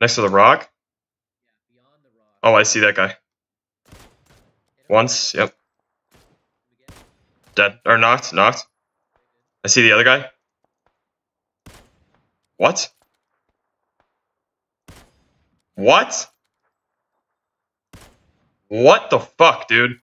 Next to the rock? Oh, I see that guy. Once, yep. Dead. Or knocked, knocked. I see the other guy. What? What? What the fuck, dude?